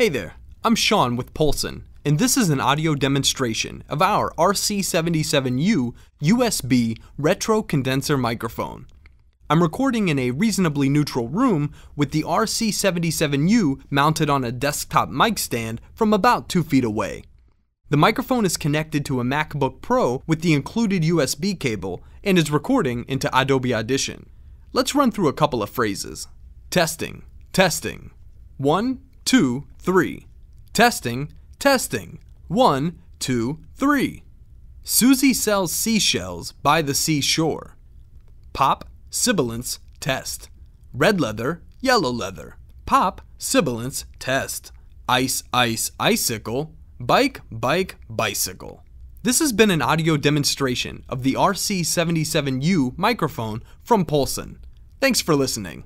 Hey there, I'm Sean with Polson, and this is an audio demonstration of our RC77U USB retro condenser microphone. I'm recording in a reasonably neutral room with the RC77U mounted on a desktop mic stand from about 2 feet away. The microphone is connected to a MacBook Pro with the included USB cable and is recording into Adobe Audition. Let's run through a couple of phrases. Testing, testing. 1 two, three. Testing, testing. One, two, three. Susie sells seashells by the seashore. Pop, sibilance, test. Red leather, yellow leather. Pop, sibilance, test. Ice, ice, icicle. Bike, bike, bicycle. This has been an audio demonstration of the RC77U microphone from Polson. Thanks for listening.